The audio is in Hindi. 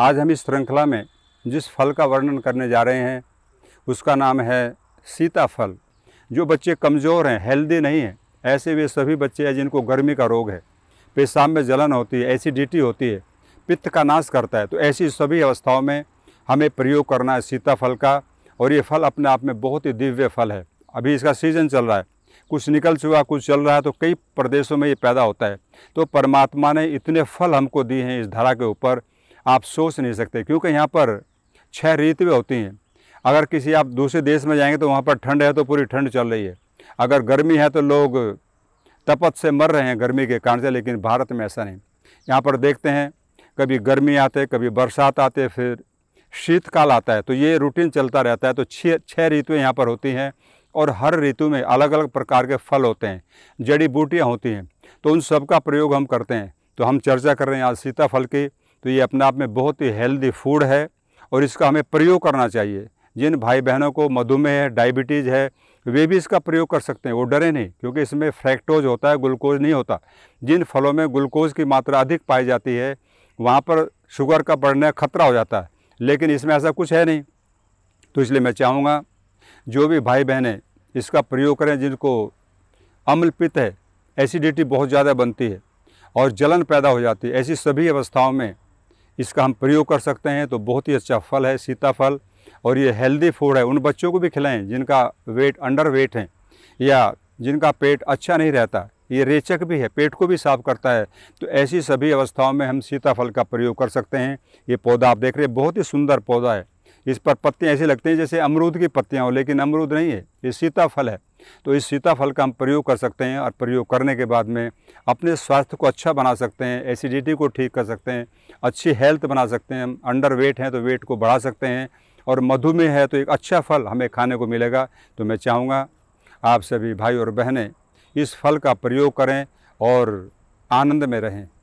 आज हम इस श्रृंखला में जिस फल का वर्णन करने जा रहे हैं उसका नाम है सीताफल जो बच्चे कमज़ोर हैं हेल्दी नहीं हैं ऐसे वे सभी बच्चे हैं जिनको गर्मी का रोग है पेशाब में जलन होती है एसिडिटी होती है पित्त का नाश करता है तो ऐसी सभी अवस्थाओं में हमें प्रयोग करना है सीताफल का और ये फल अपने आप में बहुत ही दिव्य फल है अभी इसका सीज़न चल रहा है कुछ निकल चुका कुछ चल रहा है तो कई प्रदेशों में ये पैदा होता है तो परमात्मा ने इतने फल हमको दिए हैं इस धारा के ऊपर आप सोच नहीं सकते क्योंकि यहाँ पर छः ऋतुएँ होती हैं अगर किसी आप दूसरे देश में जाएंगे तो वहाँ पर ठंड है तो पूरी ठंड चल रही है अगर गर्मी है तो लोग तपत से मर रहे हैं गर्मी के कारण से लेकिन भारत में ऐसा नहीं यहाँ पर देखते हैं कभी गर्मी आते कभी बरसात आते फिर शीतकाल आता है तो ये रूटीन चलता रहता है तो छः छः ऋतुएँ यहाँ पर होती हैं और हर ऋतु में अलग अलग प्रकार के फल होते हैं जड़ी बूटियाँ होती हैं तो उन सब का प्रयोग हम करते हैं तो हम चर्चा कर रहे हैं आज सीताफल की तो ये अपने आप में बहुत ही हेल्दी फूड है और इसका हमें प्रयोग करना चाहिए जिन भाई बहनों को मधुमेह है डायबिटीज़ है वे भी इसका प्रयोग कर सकते हैं वो डरे नहीं क्योंकि इसमें फ्रैक्टोज होता है ग्लूकोज नहीं होता जिन फलों में ग्लूकोज की मात्रा अधिक पाई जाती है वहाँ पर शुगर का बढ़ने का खतरा हो जाता है लेकिन इसमें ऐसा कुछ है नहीं तो इसलिए मैं चाहूँगा जो भी भाई बहनें इसका प्रयोग करें जिनको अम्लपित है एसिडिटी बहुत ज़्यादा बनती है और जलन पैदा हो जाती है ऐसी सभी अवस्थाओं में इसका हम प्रयोग कर सकते हैं तो बहुत ही अच्छा फल है सीताफल और ये हेल्दी फूड है उन बच्चों को भी खिलाएं जिनका वेट अंडर वेट है या जिनका पेट अच्छा नहीं रहता ये रेचक भी है पेट को भी साफ करता है तो ऐसी सभी अवस्थाओं में हम सीताफल का प्रयोग कर सकते हैं ये पौधा आप देख रहे हैं बहुत ही सुंदर पौधा है इस पर पत्ते ऐसे लगते हैं जैसे अमरूद की पत्तियाँ हो लेकिन अमरूद नहीं है ये सीताफल है तो इस सीताफल का हम प्रयोग कर सकते हैं और प्रयोग करने के बाद में अपने स्वास्थ्य को अच्छा बना सकते हैं एसिडिटी को ठीक कर सकते हैं अच्छी हेल्थ बना सकते हैं हम अंडर वेट हैं तो वेट को बढ़ा सकते हैं और मधुमेह है तो एक अच्छा फल हमें खाने को मिलेगा तो मैं चाहूँगा आप सभी भाई और बहनें इस फल का प्रयोग करें और आनंद में रहें